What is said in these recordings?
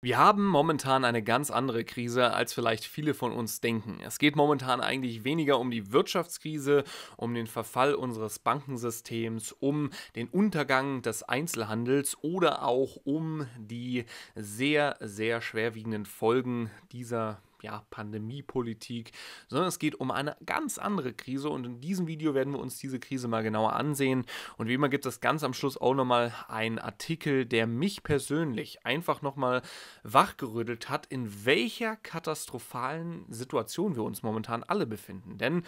Wir haben momentan eine ganz andere Krise, als vielleicht viele von uns denken. Es geht momentan eigentlich weniger um die Wirtschaftskrise, um den Verfall unseres Bankensystems, um den Untergang des Einzelhandels oder auch um die sehr, sehr schwerwiegenden Folgen dieser ja, Pandemiepolitik, sondern es geht um eine ganz andere Krise und in diesem Video werden wir uns diese Krise mal genauer ansehen und wie immer gibt es ganz am Schluss auch nochmal einen Artikel, der mich persönlich einfach nochmal wachgerüttelt hat, in welcher katastrophalen Situation wir uns momentan alle befinden, denn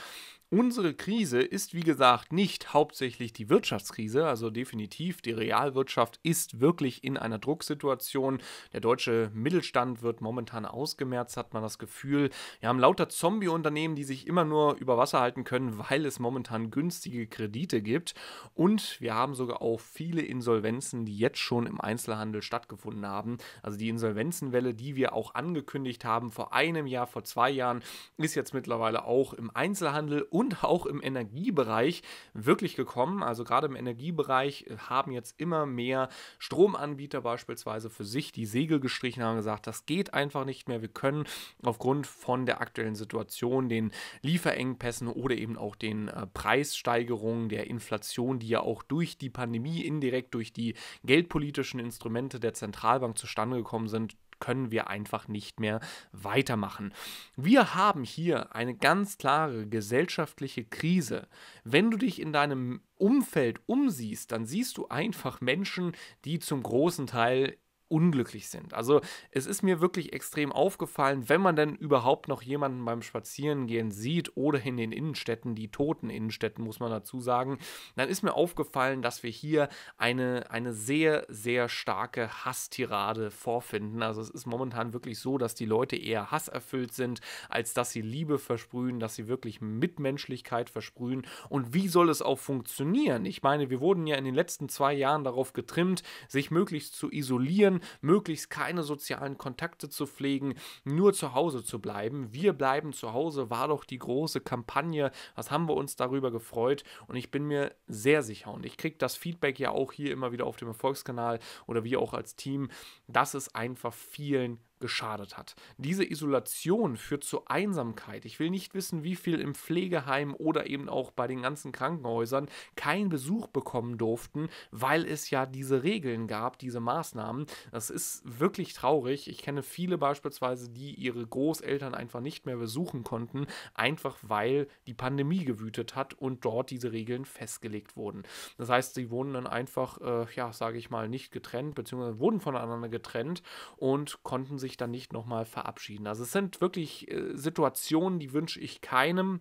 Unsere Krise ist, wie gesagt, nicht hauptsächlich die Wirtschaftskrise, also definitiv, die Realwirtschaft ist wirklich in einer Drucksituation. Der deutsche Mittelstand wird momentan ausgemerzt, hat man das Gefühl. Wir haben lauter Zombie-Unternehmen, die sich immer nur über Wasser halten können, weil es momentan günstige Kredite gibt. Und wir haben sogar auch viele Insolvenzen, die jetzt schon im Einzelhandel stattgefunden haben. Also die Insolvenzenwelle, die wir auch angekündigt haben vor einem Jahr, vor zwei Jahren, ist jetzt mittlerweile auch im Einzelhandel und auch im Energiebereich wirklich gekommen. Also gerade im Energiebereich äh, haben jetzt immer mehr Stromanbieter beispielsweise für sich die Segel gestrichen, haben gesagt, das geht einfach nicht mehr. Wir können aufgrund von der aktuellen Situation, den Lieferengpässen oder eben auch den äh, Preissteigerungen, der Inflation, die ja auch durch die Pandemie indirekt durch die geldpolitischen Instrumente der Zentralbank zustande gekommen sind, können wir einfach nicht mehr weitermachen. Wir haben hier eine ganz klare gesellschaftliche Krise. Wenn du dich in deinem Umfeld umsiehst, dann siehst du einfach Menschen, die zum großen Teil unglücklich sind. Also es ist mir wirklich extrem aufgefallen, wenn man denn überhaupt noch jemanden beim Spazierengehen sieht oder in den Innenstädten, die toten Innenstädten muss man dazu sagen, dann ist mir aufgefallen, dass wir hier eine, eine sehr, sehr starke Hasstirade vorfinden. Also es ist momentan wirklich so, dass die Leute eher hasserfüllt sind, als dass sie Liebe versprühen, dass sie wirklich Mitmenschlichkeit versprühen. Und wie soll es auch funktionieren? Ich meine, wir wurden ja in den letzten zwei Jahren darauf getrimmt, sich möglichst zu isolieren, möglichst keine sozialen Kontakte zu pflegen, nur zu Hause zu bleiben. Wir bleiben zu Hause war doch die große Kampagne. Was haben wir uns darüber gefreut? Und ich bin mir sehr sicher und ich kriege das Feedback ja auch hier immer wieder auf dem Erfolgskanal oder wir auch als Team, dass es einfach vielen geschadet hat. Diese Isolation führt zu Einsamkeit. Ich will nicht wissen, wie viel im Pflegeheim oder eben auch bei den ganzen Krankenhäusern keinen Besuch bekommen durften, weil es ja diese Regeln gab, diese Maßnahmen. Das ist wirklich traurig. Ich kenne viele beispielsweise, die ihre Großeltern einfach nicht mehr besuchen konnten, einfach weil die Pandemie gewütet hat und dort diese Regeln festgelegt wurden. Das heißt, sie wurden dann einfach, äh, ja, sage ich mal, nicht getrennt, beziehungsweise wurden voneinander getrennt und konnten sich sich dann nicht nochmal verabschieden. Also es sind wirklich äh, Situationen, die wünsche ich keinem.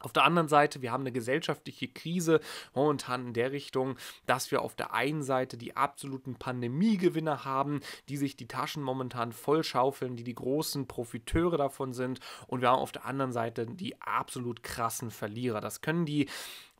Auf der anderen Seite, wir haben eine gesellschaftliche Krise momentan in der Richtung, dass wir auf der einen Seite die absoluten Pandemiegewinner haben, die sich die Taschen momentan vollschaufeln, die die großen Profiteure davon sind. Und wir haben auf der anderen Seite die absolut krassen Verlierer. Das können die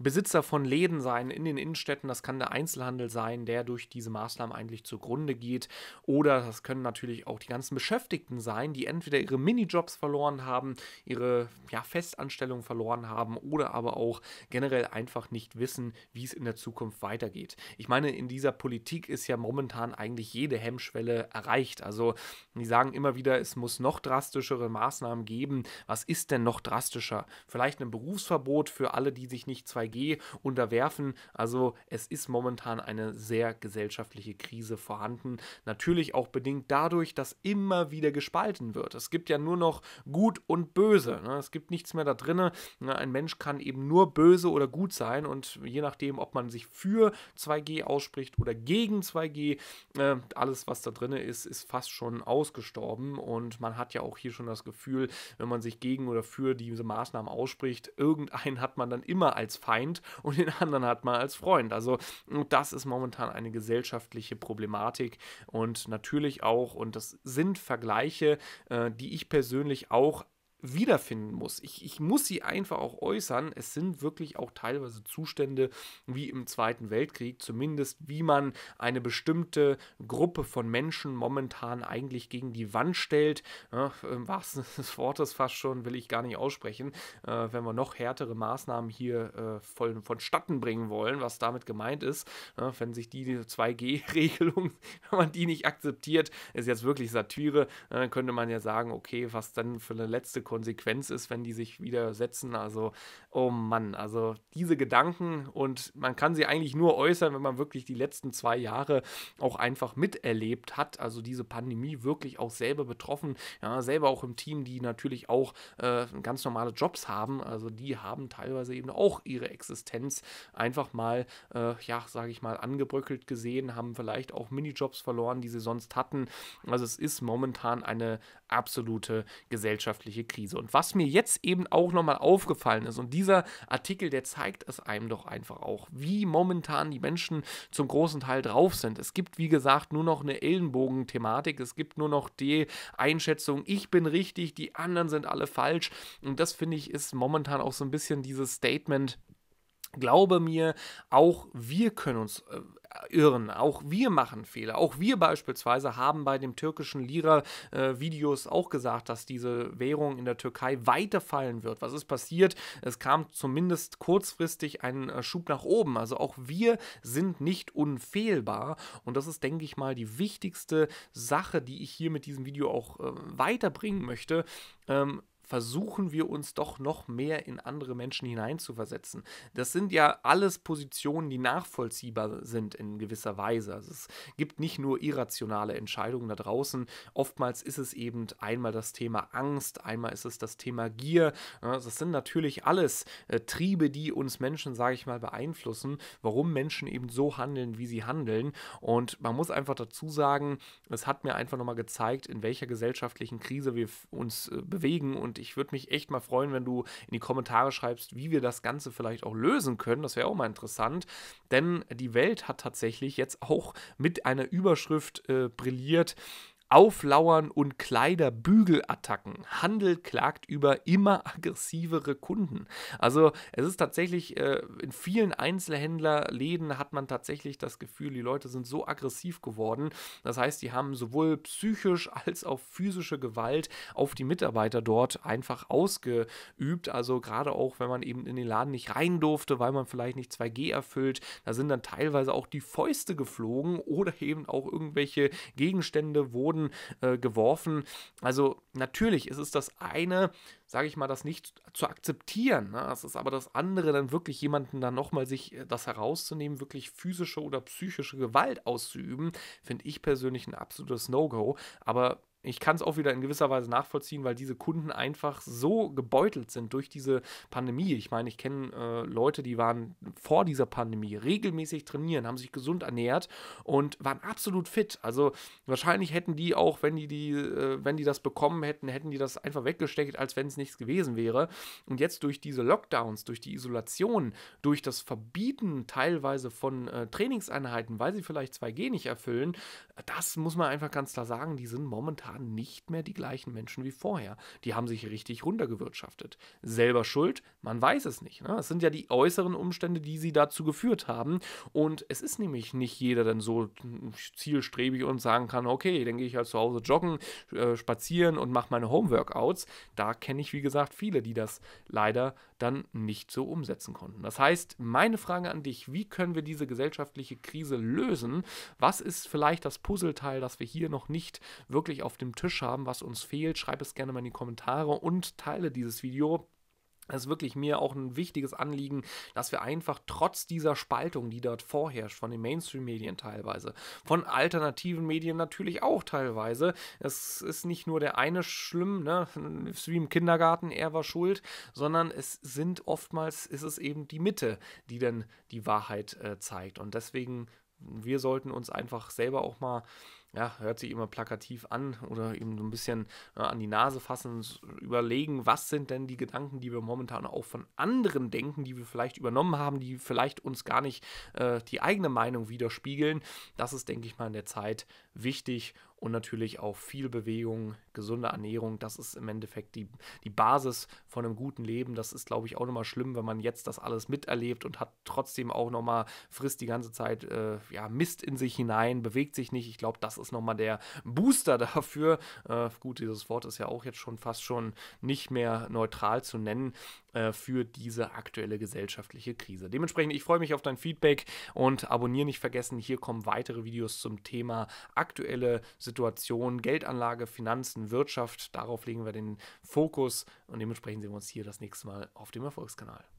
Besitzer von Läden sein in den Innenstädten. Das kann der Einzelhandel sein, der durch diese Maßnahmen eigentlich zugrunde geht. Oder das können natürlich auch die ganzen Beschäftigten sein, die entweder ihre Minijobs verloren haben, ihre ja, Festanstellung verloren haben oder aber auch generell einfach nicht wissen, wie es in der Zukunft weitergeht. Ich meine, in dieser Politik ist ja momentan eigentlich jede Hemmschwelle erreicht. Also die sagen immer wieder, es muss noch drastischere Maßnahmen geben. Was ist denn noch drastischer? Vielleicht ein Berufsverbot für alle, die sich nicht 2 2G unterwerfen. Also es ist momentan eine sehr gesellschaftliche Krise vorhanden. Natürlich auch bedingt dadurch, dass immer wieder gespalten wird. Es gibt ja nur noch gut und böse. Ne? Es gibt nichts mehr da drin. Ne, ein Mensch kann eben nur böse oder gut sein und je nachdem, ob man sich für 2G ausspricht oder gegen 2G, äh, alles, was da drin ist, ist fast schon ausgestorben und man hat ja auch hier schon das Gefühl, wenn man sich gegen oder für diese Maßnahmen ausspricht, irgendeinen hat man dann immer als Feind Feind und den anderen hat man als Freund. Also das ist momentan eine gesellschaftliche Problematik und natürlich auch, und das sind Vergleiche, äh, die ich persönlich auch wiederfinden muss. Ich, ich muss sie einfach auch äußern. Es sind wirklich auch teilweise Zustände wie im Zweiten Weltkrieg, zumindest wie man eine bestimmte Gruppe von Menschen momentan eigentlich gegen die Wand stellt. Ja, Im wahrsten Sinne des Wortes fast schon, will ich gar nicht aussprechen, äh, wenn wir noch härtere Maßnahmen hier äh, von, vonstatten bringen wollen, was damit gemeint ist. Ja, wenn sich die 2G-Regelung, wenn man die nicht akzeptiert, ist jetzt wirklich Satire, äh, dann könnte man ja sagen, okay, was dann für eine letzte Konsequenz ist, wenn die sich widersetzen. Also, oh Mann, also diese Gedanken und man kann sie eigentlich nur äußern, wenn man wirklich die letzten zwei Jahre auch einfach miterlebt hat. Also diese Pandemie wirklich auch selber betroffen, ja, selber auch im Team, die natürlich auch äh, ganz normale Jobs haben. Also die haben teilweise eben auch ihre Existenz einfach mal, äh, ja, sage ich mal, angebröckelt gesehen, haben vielleicht auch Minijobs verloren, die sie sonst hatten. Also es ist momentan eine absolute gesellschaftliche Krise. Krise. Und was mir jetzt eben auch nochmal aufgefallen ist, und dieser Artikel, der zeigt es einem doch einfach auch, wie momentan die Menschen zum großen Teil drauf sind. Es gibt, wie gesagt, nur noch eine Ellenbogen-Thematik, es gibt nur noch die Einschätzung, ich bin richtig, die anderen sind alle falsch. Und das finde ich ist momentan auch so ein bisschen dieses Statement, Glaube mir, auch wir können uns äh, irren, auch wir machen Fehler. Auch wir beispielsweise haben bei dem türkischen Lira-Videos äh, auch gesagt, dass diese Währung in der Türkei weiterfallen wird. Was ist passiert? Es kam zumindest kurzfristig ein äh, Schub nach oben. Also auch wir sind nicht unfehlbar. Und das ist, denke ich mal, die wichtigste Sache, die ich hier mit diesem Video auch äh, weiterbringen möchte. Ähm, versuchen wir uns doch noch mehr in andere Menschen hineinzuversetzen. Das sind ja alles Positionen, die nachvollziehbar sind in gewisser Weise. Also es gibt nicht nur irrationale Entscheidungen da draußen. Oftmals ist es eben einmal das Thema Angst, einmal ist es das Thema Gier. Das sind natürlich alles äh, Triebe, die uns Menschen, sage ich mal, beeinflussen, warum Menschen eben so handeln, wie sie handeln. Und man muss einfach dazu sagen, es hat mir einfach nochmal gezeigt, in welcher gesellschaftlichen Krise wir uns äh, bewegen und ich würde mich echt mal freuen, wenn du in die Kommentare schreibst, wie wir das Ganze vielleicht auch lösen können. Das wäre auch mal interessant. Denn die Welt hat tatsächlich jetzt auch mit einer Überschrift äh, brilliert. Auflauern und Kleiderbügelattacken. Handel klagt über immer aggressivere Kunden. Also es ist tatsächlich, äh, in vielen Einzelhändlerläden hat man tatsächlich das Gefühl, die Leute sind so aggressiv geworden. Das heißt, die haben sowohl psychisch als auch physische Gewalt auf die Mitarbeiter dort einfach ausgeübt. Also gerade auch, wenn man eben in den Laden nicht rein durfte, weil man vielleicht nicht 2G erfüllt, da sind dann teilweise auch die Fäuste geflogen oder eben auch irgendwelche Gegenstände wurden Boden äh, geworfen. Also natürlich ist es das eine, sage ich mal, das nicht zu akzeptieren. Ne? Es ist aber das andere, dann wirklich jemanden dann nochmal sich äh, das herauszunehmen, wirklich physische oder psychische Gewalt auszuüben, finde ich persönlich ein absolutes No-Go. Aber ich kann es auch wieder in gewisser Weise nachvollziehen, weil diese Kunden einfach so gebeutelt sind durch diese Pandemie. Ich meine, ich kenne äh, Leute, die waren vor dieser Pandemie regelmäßig trainieren, haben sich gesund ernährt und waren absolut fit. Also wahrscheinlich hätten die auch, wenn die, die äh, wenn die das bekommen hätten, hätten die das einfach weggesteckt, als wenn es nichts gewesen wäre. Und jetzt durch diese Lockdowns, durch die Isolation, durch das Verbieten teilweise von äh, Trainingseinheiten, weil sie vielleicht 2G nicht erfüllen, das muss man einfach ganz klar sagen, die sind momentan momentan nicht mehr die gleichen Menschen wie vorher. Die haben sich richtig runtergewirtschaftet. Selber schuld? Man weiß es nicht. Ne? Es sind ja die äußeren Umstände, die sie dazu geführt haben. Und es ist nämlich nicht jeder dann so zielstrebig und sagen kann, okay, dann gehe ich halt zu Hause joggen, äh, spazieren und mache meine Homeworkouts. Da kenne ich, wie gesagt, viele, die das leider dann nicht so umsetzen konnten. Das heißt, meine Frage an dich, wie können wir diese gesellschaftliche Krise lösen? Was ist vielleicht das Puzzleteil, das wir hier noch nicht wirklich auf dem Tisch haben, was uns fehlt. Schreib es gerne mal in die Kommentare und teile dieses Video. Es ist wirklich mir auch ein wichtiges Anliegen, dass wir einfach trotz dieser Spaltung, die dort vorherrscht, von den Mainstream-Medien teilweise, von alternativen Medien natürlich auch teilweise, es ist nicht nur der eine schlimm, ne, wie im Kindergarten, er war schuld, sondern es sind oftmals, ist es eben die Mitte, die dann die Wahrheit äh, zeigt. Und deswegen, wir sollten uns einfach selber auch mal ja, hört sich immer plakativ an oder eben so ein bisschen ja, ne, an die Nase fassen, überlegen, was sind denn die Gedanken, die wir momentan auch von anderen denken, die wir vielleicht übernommen haben, die vielleicht uns gar nicht äh, die eigene Meinung widerspiegeln. Das ist, denke ich mal, in der Zeit wichtig und natürlich auch viel Bewegung, gesunde Ernährung. Das ist im Endeffekt die, die Basis von einem guten Leben. Das ist, glaube ich, auch nochmal schlimm, wenn man jetzt das alles miterlebt und hat trotzdem auch nochmal, frisst die ganze Zeit äh, ja, Mist in sich hinein, bewegt sich nicht. Ich glaube, das ist nochmal der Booster dafür. Äh, gut, dieses Wort ist ja auch jetzt schon fast schon nicht mehr neutral zu nennen äh, für diese aktuelle gesellschaftliche Krise. Dementsprechend, ich freue mich auf dein Feedback und abonniere nicht vergessen. Hier kommen weitere Videos zum Thema aktuelle Situation, Geldanlage, Finanzen, Wirtschaft. Darauf legen wir den Fokus und dementsprechend sehen wir uns hier das nächste Mal auf dem Erfolgskanal.